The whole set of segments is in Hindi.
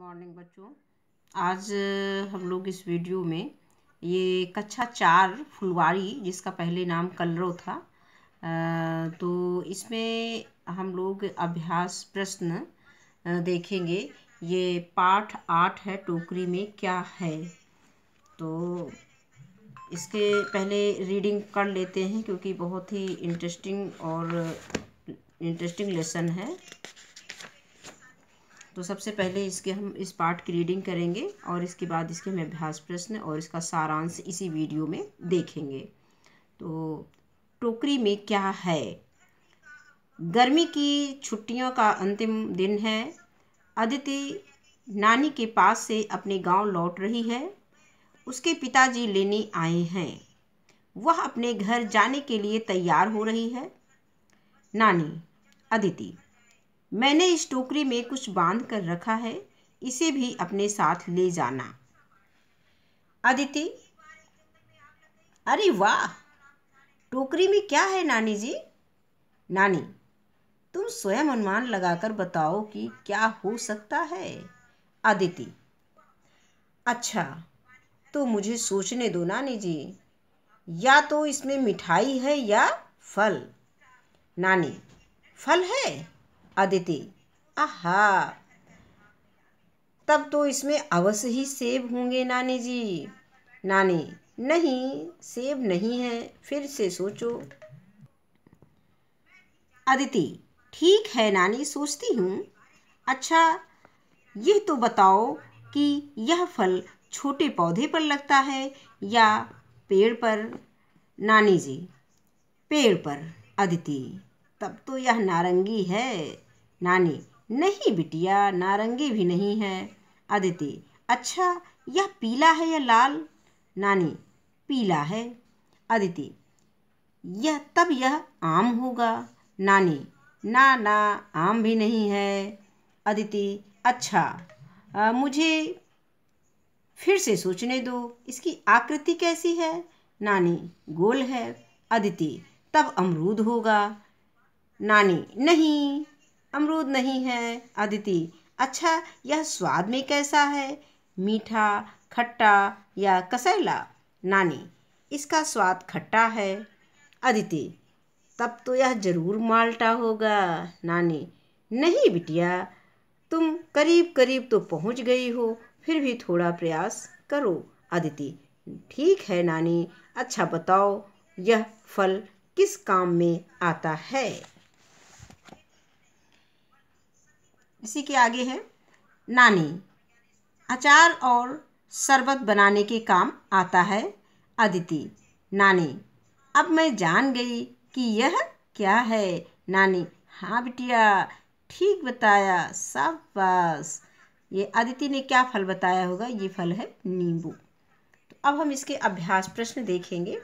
मॉर्निंग बच्चों आज हम लोग इस वीडियो में ये कच्छा चार फुलवारी जिसका पहले नाम कलरो था तो इसमें हम लोग अभ्यास प्रश्न देखेंगे ये पाठ आठ है टोकरी में क्या है तो इसके पहले रीडिंग कर लेते हैं क्योंकि बहुत ही इंटरेस्टिंग और इंटरेस्टिंग लेसन है तो सबसे पहले इसके हम इस पार्ट की रीडिंग करेंगे और इसके बाद इसके हम अभ्यास प्रश्न और इसका सारांश इसी वीडियो में देखेंगे तो टोकरी में क्या है गर्मी की छुट्टियों का अंतिम दिन है अदिति नानी के पास से अपने गांव लौट रही है उसके पिताजी लेने आए हैं वह अपने घर जाने के लिए तैयार हो रही है नानी अदिति मैंने इस टोकरी में कुछ बांध कर रखा है इसे भी अपने साथ ले जाना अदिति अरे वाह टोकरी में क्या है नानी जी नानी तुम स्वयं अनुमान लगाकर बताओ कि क्या हो सकता है अदिति अच्छा तो मुझे सोचने दो नानी जी या तो इसमें मिठाई है या फल नानी फल है अदिति आहा तब तो इसमें अवश्य ही सेब होंगे नानी जी नानी नहीं सेब नहीं है फिर से सोचो अदिति ठीक है नानी सोचती हूँ अच्छा यह तो बताओ कि यह फल छोटे पौधे पर लगता है या पेड़ पर नानी जी पेड़ पर अदिति तब तो यह नारंगी है नानी नहीं बिटिया नारंगी भी नहीं है अदिति अच्छा यह पीला है या लाल नानी पीला है अदिति यह तब यह आम होगा नानी ना ना आम भी नहीं है अदिति अच्छा आ, मुझे फिर से सोचने दो इसकी आकृति कैसी है नानी गोल है अदिति तब अमरूद होगा नानी नहीं अमरूद नहीं है अदिति अच्छा यह स्वाद में कैसा है मीठा खट्टा या कसैला नानी इसका स्वाद खट्टा है अदिति तब तो यह जरूर माल्टा होगा नानी नहीं बिटिया तुम करीब करीब तो पहुंच गई हो फिर भी थोड़ा प्रयास करो अदिति ठीक है नानी अच्छा बताओ यह फल किस काम में आता है इसी के आगे है नानी अचार और शरबत बनाने के काम आता है अदिति नानी अब मैं जान गई कि यह क्या है नानी हाँ बिटिया ठीक बताया सब बस ये अदिति ने क्या फल बताया होगा ये फल है नींबू तो अब हम इसके अभ्यास प्रश्न देखेंगे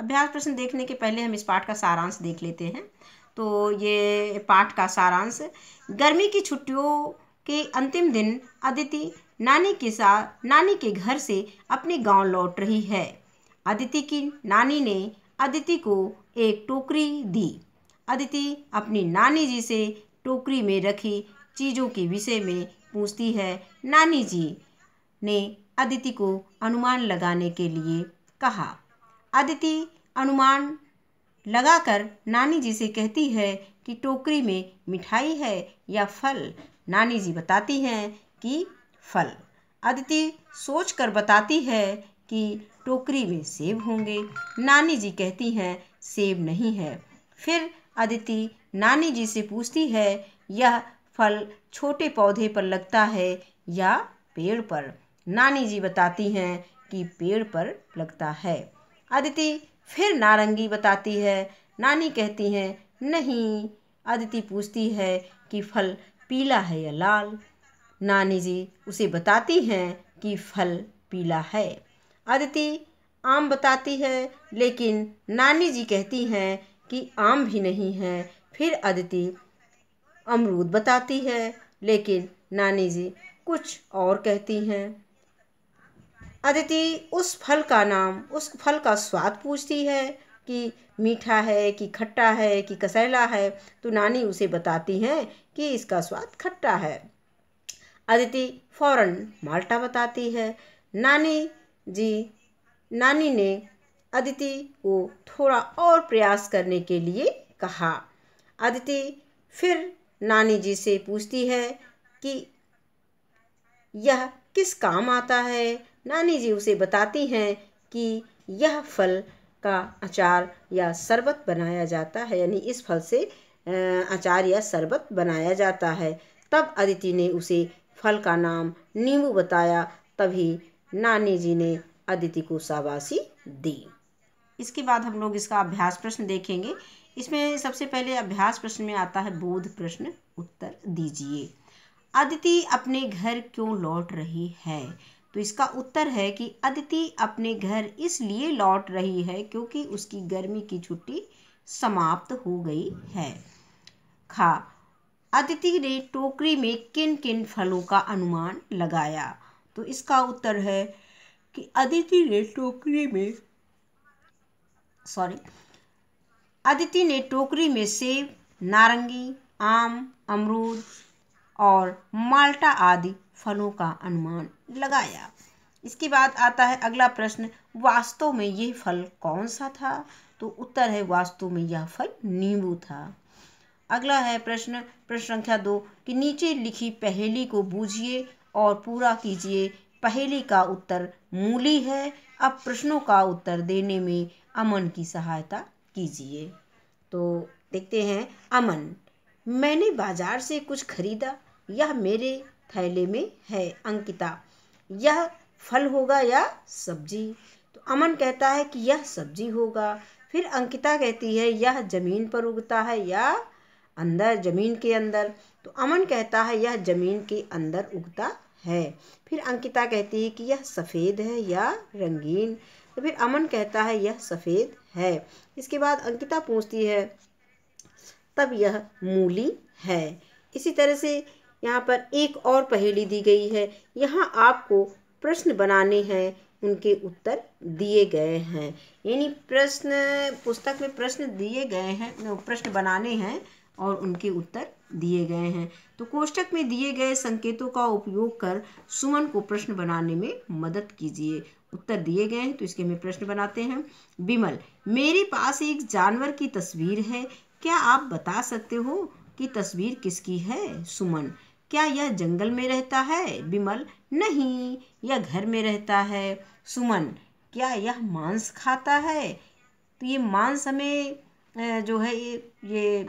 अभ्यास प्रश्न देखने के पहले हम इस पाठ का सारांश देख लेते हैं तो ये पाठ का सारांश गर्मी की छुट्टियों के अंतिम दिन अदिति नानी के साथ नानी के घर से अपने गांव लौट रही है अदिति की नानी ने अदिति को एक टोकरी दी अदिति अपनी नानी जी से टोकरी में रखी चीज़ों के विषय में पूछती है नानी जी ने अदिति को अनुमान लगाने के लिए कहा अदिति अनुमान लगाकर नानी जी से कहती है कि टोकरी में मिठाई है या फल नानी जी बताती हैं कि फल अदिति सोच कर बताती है कि टोकरी में सेब होंगे नानी जी कहती हैं सेब नहीं है फिर अदिति नानी जी से पूछती है यह फल छोटे पौधे पर लगता है या पेड़ पर नानी जी बताती हैं कि पेड़ पर लगता है अदिति फिर नारंगी बताती है नानी कहती हैं नहीं अदिति पूछती है कि फल पीला है या लाल नानी जी उसे बताती हैं कि फल पीला है अदिति आम बताती है लेकिन नानी जी कहती हैं कि आम भी नहीं है फिर अदिति अमरूद बताती है लेकिन नानी जी कुछ और कहती हैं अदिति उस फल का नाम उस फल का स्वाद पूछती है कि मीठा है कि खट्टा है कि कसैला है तो नानी उसे बताती हैं कि इसका स्वाद खट्टा है अदिति फौरन माल्टा बताती है नानी जी नानी ने अदिति को थोड़ा और प्रयास करने के लिए कहा अदिति फिर नानी जी से पूछती है कि यह किस काम आता है नानी जी उसे बताती हैं कि यह फल का अचार या शरबत बनाया जाता है यानी इस फल से अचार या शरबत बनाया जाता है तब अदिति ने उसे फल का नाम नींबू बताया तभी नानी जी ने अदिति को शाबाशी दी इसके बाद हम लोग इसका अभ्यास प्रश्न देखेंगे इसमें सबसे पहले अभ्यास प्रश्न में आता है बोध प्रश्न उत्तर दीजिए अदिति अपने घर क्यों लौट रही है तो इसका उत्तर है कि अदिति अपने घर इसलिए लौट रही है क्योंकि उसकी गर्मी की छुट्टी समाप्त हो गई है खा अदिति ने टोकरी में किन किन फलों का अनुमान लगाया तो इसका उत्तर है कि अदिति ने टोकरी में सॉरी अदिति ने टोकरी में सेब नारंगी आम अमरूद और माल्टा आदि फलों का अनुमान लगाया इसके बाद आता है अगला प्रश्न वास्तव में यह फल कौन सा था तो उत्तर है वास्तव में यह फल नींबू था अगला है प्रश्न प्रश्न संख्या दो कि नीचे लिखी पहेली को बूझिए और पूरा कीजिए पहेली का उत्तर मूली है अब प्रश्नों का उत्तर देने में अमन की सहायता कीजिए तो देखते हैं अमन मैंने बाजार से कुछ खरीदा यह मेरे थैले में है अंकिता यह फल होगा या सब्जी तो अमन कहता है कि यह सब्जी होगा फिर अंकिता कहती है यह ज़मीन पर उगता है या अंदर ज़मीन के अंदर तो अमन कहता है यह ज़मीन के अंदर उगता है फिर अंकिता कहती है कि यह सफ़ेद है या रंगीन तो फिर अमन कहता है यह सफ़ेद है इसके बाद अंकिता पूछती है तब यह मूली है इसी तरह से यहाँ पर एक और पहेली दी गई है यहाँ आपको प्रश्न बनाने हैं उनके उत्तर दिए गए हैं यानी प्रश्न पुस्तक में प्रश्न दिए गए हैं प्रश्न बनाने हैं और उनके उत्तर दिए गए हैं तो कोष्टक में दिए गए संकेतों का उपयोग कर सुमन को प्रश्न बनाने में मदद कीजिए उत्तर दिए गए हैं तो इसके में प्रश्न बनाते हैं विमल मेरे पास एक जानवर की तस्वीर है क्या आप बता सकते हो कि तस्वीर किसकी है सुमन क्या यह जंगल में रहता है बिमल नहीं यह घर में रहता है सुमन क्या यह मांस खाता है तो ये मांस हमें जो है ये ये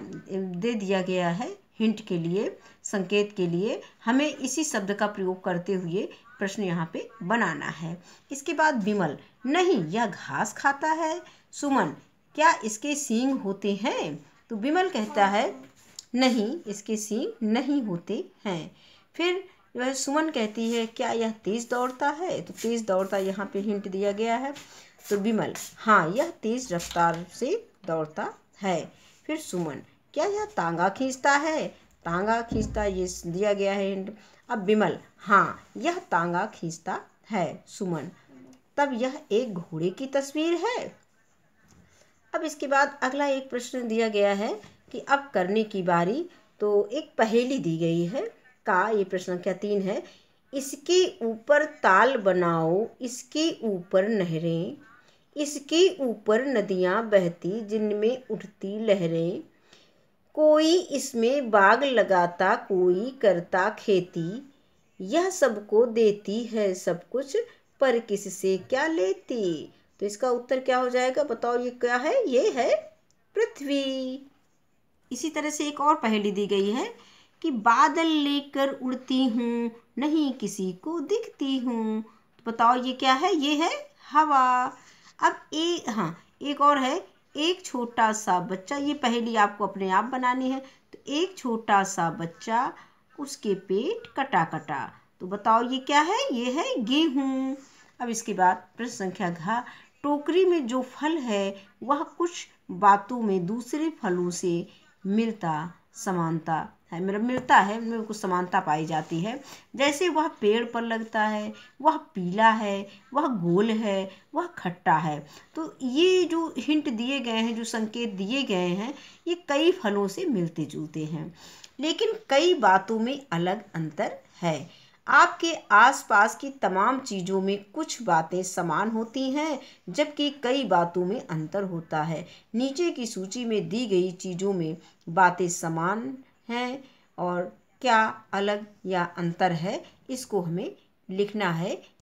दे दिया गया है हिंट के लिए संकेत के लिए हमें इसी शब्द का प्रयोग करते हुए प्रश्न यहाँ पे बनाना है इसके बाद बिमल नहीं यह घास खाता है सुमन क्या इसके सींग होते हैं तो बिमल कहता है नहीं इसके सींग नहीं होते हैं फिर वह सुमन कहती है क्या यह तेज़ दौड़ता है तो तेज़ दौड़ता यहाँ पे हिंट दिया गया है तो बिमल हाँ यह तेज़ रफ्तार से दौड़ता है फिर सुमन क्या यह तांगा खींचता है तांगा खींचता ये दिया गया है हिंट अब बिमल हाँ यह तांगा खींचता है सुमन तब यह एक घोड़े की तस्वीर है अब इसके बाद अगला एक प्रश्न दिया गया है कि अब करने की बारी तो एक पहेली दी गई है का ये प्रश्न संख्या तीन है इसके ऊपर ताल बनाओ इसके ऊपर नहरें इसके ऊपर नदियाँ बहती जिनमें उठती लहरें कोई इसमें बाग लगाता कोई करता खेती यह सबको देती है सब कुछ पर किससे क्या लेती तो इसका उत्तर क्या हो जाएगा बताओ ये क्या है ये है पृथ्वी इसी तरह से एक और पहेली दी गई है कि बादल लेकर उड़ती हूँ नहीं किसी को दिखती हूँ तो बताओ ये क्या है ये है हवा अब ए हाँ एक और है एक छोटा सा बच्चा ये पहेली आपको अपने आप बनानी है तो एक छोटा सा बच्चा उसके पेट कटा कटा तो बताओ ये क्या है ये है गेहूँ अब इसके बाद प्रश्न संख्या घा टोकरी में जो फल है वह कुछ बातों में दूसरे फलों से मिलता समानता है मतलब मिलता है उनमें मतलब उनको समानता पाई जाती है जैसे वह पेड़ पर लगता है वह पीला है वह गोल है वह खट्टा है तो ये जो हिंट दिए गए हैं जो संकेत दिए गए हैं ये कई फलों से मिलते जुलते हैं लेकिन कई बातों में अलग अंतर है आपके आसपास की तमाम चीज़ों में कुछ बातें समान होती हैं जबकि कई बातों में अंतर होता है नीचे की सूची में दी गई चीज़ों में बातें समान हैं और क्या अलग या अंतर है इसको हमें लिखना है